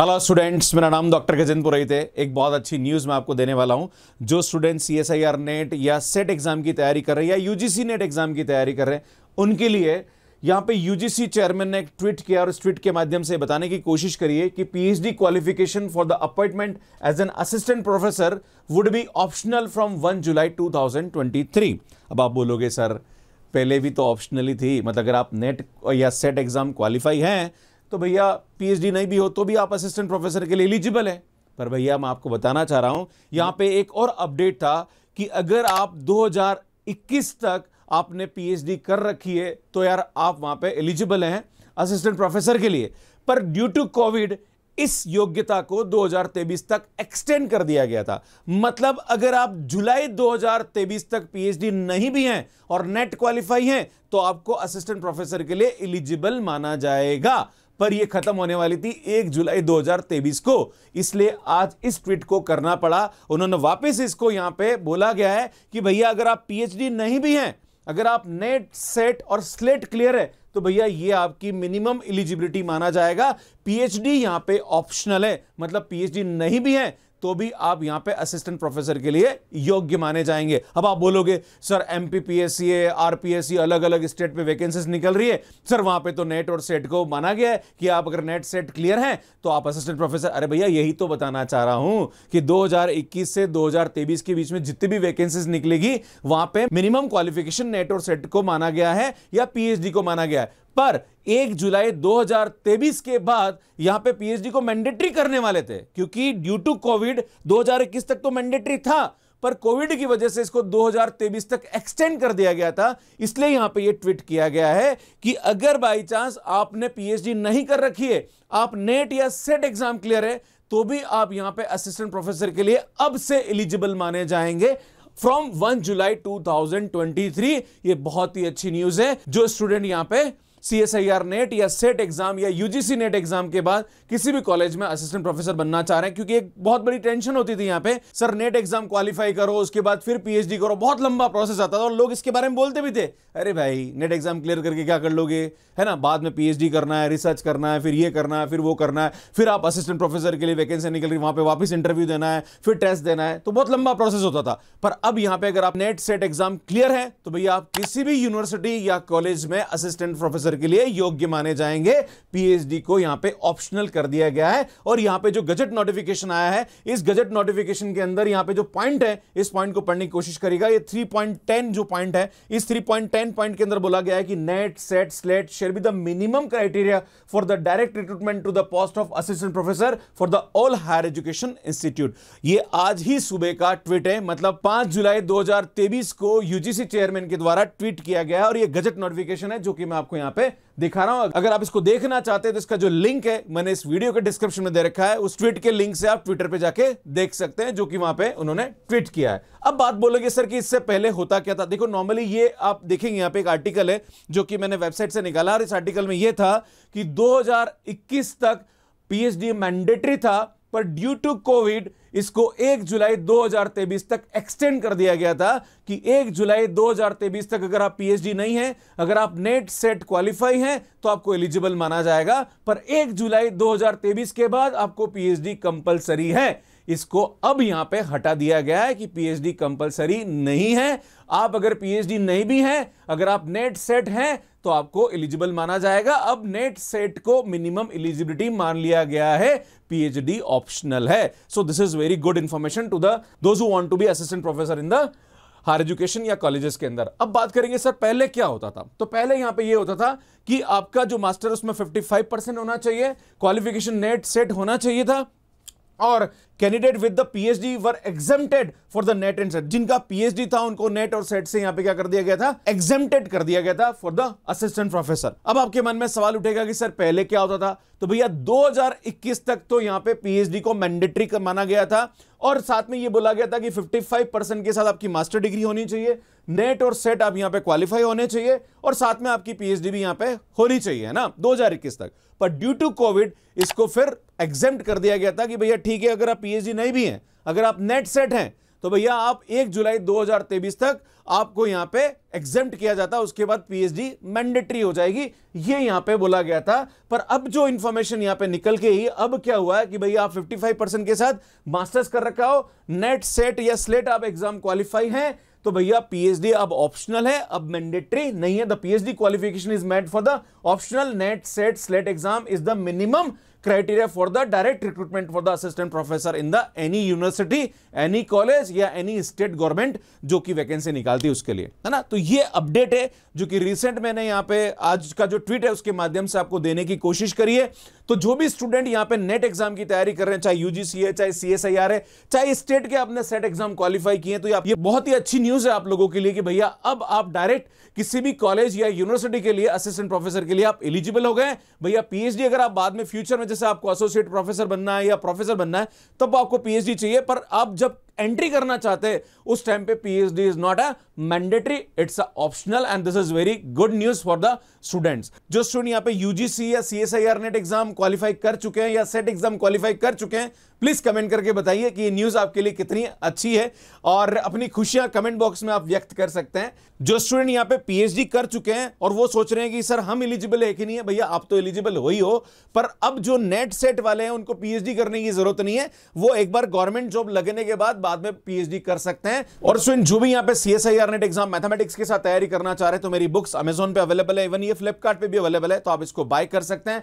hello students मेरा नाम doctor Gajendra पुरोहित है एक बहुत अच्छी न्यूज़ मैं आपको देने वाला हूं जो students C S I R NET या सेट एग्ज़ाम की तैयारी कर रहे हैं या यूजीसी नेट एग्ज़ाम की तैयारी कर रहे हैं उनके लिए यहां पे यूजीसी चेयरमैन ने एक ट्वीट किया और इस ट्वीट के माध्यम से बताने की कोशिश करिए कि P qualification for the appointment as an assistant professor would be optional from one July to अब आप बोलोगे सर पहले भी तो ऑप्शनली थी मतलब अगर आप नेट या सेट एग्ज़ाम क्वालिफाई हैं तो भैया पीएचडी नहीं भी हो तो भी आप असिस्टेंट प्रोफेसर के लिए एलिजिबल हैं पर भैया मैं आपको बताना चाह रहा हूं यहां पे एक और अपडेट था कि अगर आप 2021 तक आपने पीएचडी कर रखी है तो यार आप वहां पे एलिजिबल हैं असिस्टेंट प्रोफेसर के लिए पर ड्यू टू कोविड इस योग्यता को 2023 तक एक्सटेंड कर दिया गया था मतलब अगर आप जुलाई 2023 तक पीएचडी नहीं भी हैं और नेट क्वालिफाई हैं तो आपको असिस्टेंट प्रोफेसर के लिए एलिजिबल माना जाएगा पर यह खत्म होने वाली थी एक जुलाई 2023 को इसलिए आज इस ट्वीट को करना पड़ा उन्होंने वापस इसको यहां पे बोला गया है कि भैया अगर आप पीएचडी नहीं भी हैं अगर आप नेट सेट और स्लेट क्लियर है तो भैया ये आपकी मिनिमम इलिजिबिलिटी माना जाएगा पीएचडी यहाँ पे ऑप्शनल है मतलब पीएचडी नहीं भी है तो भी आप यहां पे असिस्टेंट प्रोफेसर के लिए योग्य माने जाएंगे अब आप बोलोगे सर एम पी अलग अलग स्टेट पे वैकेंसीज निकल रही है सर वहां पे तो नेट और सेट को माना गया है कि आप अगर नेट सेट क्लियर हैं तो आप असिस्टेंट प्रोफेसर अरे भैया यही तो बताना चाह रहा हूं कि 2021 से 2023 के बीच में जितनी भी वैकेंसीज निकलेगी वहां पर मिनिमम क्वालिफिकेशन नेट और सेट को माना गया है या पीएचडी को माना गया है पर एक जुलाई 2023 के बाद यहां पे पीएचडी को मैंडेटरी करने वाले थे क्योंकि ड्यू टू कोविड 2021 तक तो मैंडेटरी था पर कोविड की वजह से इसको 2023 तक एक्सटेंड कर दिया गया था इसलिए यहां पे ये ट्वीट किया गया है कि अगर बाई चांस आपने पीएचडी नहीं कर रखी है आप नेट या सेट एग्जाम क्लियर है तो भी आप यहां पे असिस्टेंट प्रोफेसर के लिए अब से एलिजिबल माने जाएंगे फ्रॉम 1 जुलाई 2023 ये बहुत ही अच्छी न्यूज है जो स्टूडेंट यहां पे C S I R NET या सेट एग्जाम या यूजीसी नेट एग्जाम के बाद किसी भी कॉलेज में असिस्टेंट प्रोफेसर बनना चाह रहे हैं क्योंकि एक बहुत बड़ी टेंशन होती थी यहाँ पे सर नेट एग्जाम क्वालिफाई करो उसके बाद फिर पीएचडी करो बहुत लंबा प्रोसेस आता था और लोग इसके बारे में बोलते भी थे अरे भाई नेट एग्जाम क्लियर करके क्या कर लोगे है ना बाद में पीएचडी करना है रिसर्च करना है फिर ये करना है फिर वो करना है फिर आप असिस्टेंट प्रोफेसर के लिए वैकेंसी निकल रही वहां पर वापस इंटरव्यू देना है फिर टेस्ट देना है तो बहुत लंबा प्रोसेस होता था पर अब यहाँ पे अगर आप नेट सेट एग्जाम क्लियर है तो भैया आप किसी भी यूनिवर्सिटी या कॉलेज में असिस्टेंट प्रोफेसर आंसर के लिए योग्य माने जाएंगे पीएचडी को यहां पे ऑप्शनल कर दिया गया है और यहां पे जो गजट नोटिफिकेशन आया है इस गजट नोटिफिकेशन के अंदर यहां पे जो पॉइंट है इस पॉइंट को पढ़ने की कोशिश करेगा ये 3.10 जो पॉइंट है इस 3.10 पॉइंट के अंदर बोला गया है कि NET SET SLET shall be the minimum criteria for the direct recruitment to the post of assistant professor for the all higher education institute ये आज ही सुबह का ट्वीट है मतलब पांच जुलाई दो को यूजीसी चेयरमैन के द्वारा ट्वीट किया गया और यह गजट नोटिफिकेशन है जो कि मैं आपको यहां पर पे दिखा रहा हूं अगर आप इसको देखना चाहते हैं तो इसका जो लिंक है मैंने इस वीडियो के डिस्क्रिप्शन में दे रखा है उस ट्वीट के लिंक से आप ट्विटर पे जाके देख सकते हैं जो कि वहां पे उन्होंने ट्वीट किया है अब बात बोलोगे सर कि इससे पहले होता क्या था देखो नॉर्मली ये आप देखेंगे यहाँ पे एक आर्टिकल है जो कि मैंने वेबसाइट से निकाला और इस आर्टिकल में यह था कि दो तक पीएचडी मैंडेटरी था पर ड्यू टू कोविड इसको 1 जुलाई 2023 तक एक्सटेंड कर दिया गया था कि 1 जुलाई 2023 तक अगर आप पीएचडी नहीं हैं अगर आप नेट सेट क्वालिफाई हैं तो आपको एलिजिबल माना जाएगा पर 1 जुलाई 2023 के बाद आपको पीएचडी कंपलसरी है इसको अब यहां पे हटा दिया गया है कि पीएचडी कंपलसरी नहीं है आप अगर पीएचडी नहीं भी हैं अगर आप नेट सेट हैं तो आपको एलिजिबल माना जाएगा अब नेट सेट को मिनिमम एलिजिबिलिटी मान लिया गया है पीएचडी ऑप्शनल है so this is very good information to the those who want to be assistant professor in the higher education या कॉलेजेस के अंदर अब बात करेंगे सर पहले क्या होता था तो पहले यहां पे ये होता था कि आपका जो मास्टर उसमें 55 परसेंट होना चाहिए क्वालिफिकेशन नेट सेट होना चाहिए था और candidate with the PhD were exempted for the NET and SET जिनका पीएचडी था उनको नेट और सेट से यहां पे क्या कर दिया गया था एग्जेप्टेड कर दिया गया था फॉर द असिस्टेंट प्रोफेसर अब आपके मन में सवाल उठेगा कि सर पहले क्या होता था तो भैया 2021 तक तो यहां पे पीएचडी को मैंडेटरी माना गया था और साथ में ये बोला गया था कि 55 परसेंट के साथ आपकी मास्टर डिग्री होनी चाहिए नेट और सेट आप यहाँ पे क्वालिफाई होने चाहिए और साथ में आपकी पीएचडी भी यहाँ पे होनी चाहिए है ना 2021 तक पर ड्यू टू कोविड इसको फिर एग्जेम्प्ट कर दिया गया था कि भैया ठीक है अगर आप पीएचडी नहीं भी हैं अगर आप नेट सेट हैं तो भैया आप 1 जुलाई 2023 तक आपको यहां पे एग्जेम्प्ट किया जाता उसके बाद पीएचडी मैंडेटरी हो जाएगी ये यहां पे बोला गया था पर अब जो इंफॉर्मेशन यहां पे निकल के ही अब क्या हुआ है कि भैया आप 55 परसेंट के साथ मास्टर्स कर रखा हो नेट सेट या स्लेट आप एग्जाम क्वालिफाई हैं तो भैया पीएचडी अब ऑप्शनल है अब मैंडेटरी नहीं है the PhD qualification is made for the optional NET SET SLET exam is the minimum criteria for the direct recruitment for the assistant professor in the any university any college या any state government जो कि vacancy निकालती है उसके लिए है ना तो ये अपडेट है जो कि रिसेंट मैंने यहाँ पे आज का जो ट्वीट है उसके माध्यम से आपको देने की कोशिश करी है तो जो भी स्टूडेंट यहाँ पे नेट एग्जाम की तैयारी कर रहे हैं चाहे यूजीसी है चाहे सी एस आई आर है चाहे स्टेट के आपने सेट एग्जाम क्वालिफाई किए तो ये बहुत ही अच्छी न्यूज है आप लोगों के लिए कि भैया अब आप डायरेक्ट किसी भी कॉलेज या यूनिवर्सिटी के लिए असिस्टेंट प्रोफेसर के लिए आप एलिजिबल हो गए भैया पीएचडी अगर आप बाद में फ्यूचर में जैसे आपको एसोसिएट प्रोफेसर बनना है या प्रोफेसर बनना है तब आपको पीएचडी चाहिए पर आप जब एंट्री करना चाहते उस टाइम पे PhD is not a mandatory it's a optional and this is very good news for the students जो स्टूडेंट यहाँ पे यूजीसी या सीएसआईआर नेट एग्जाम क्वालिफाई कर चुके हैं या सेट एग्जाम क्वालिफाई कर चुके हैं प्लीज कमेंट करके बताइए कि ये न्यूज आपके लिए कितनी अच्छी है और अपनी खुशियां कमेंट बॉक्स में आप व्यक्त कर सकते हैं जो स्टूडेंट यहाँ पे पीएचडी कर चुके हैं और वो सोच रहे हैं कि सर हम एलिजिबल है कि नहीं है भैया आप तो एलिजिबल हो ही हो पर अब जो नेट सेट वाले हैं उनको पीएचडी करने की जरूरत नहीं है वो एक बार गवर्नमेंट जॉब लगने के बाद बाद में पीएचडी कर सकते हैं और स्विन जो भी यहाँ पे C S I R NET exam mathematics के साथ तैयारी करना चाह रहे हैं तो मेरी बुक्स अमेजोन पे अवेलेबल है इवन ये फ्लिपकार्ट पे भी अवेलेबल है तो आप इसको बाय कर सकते हैं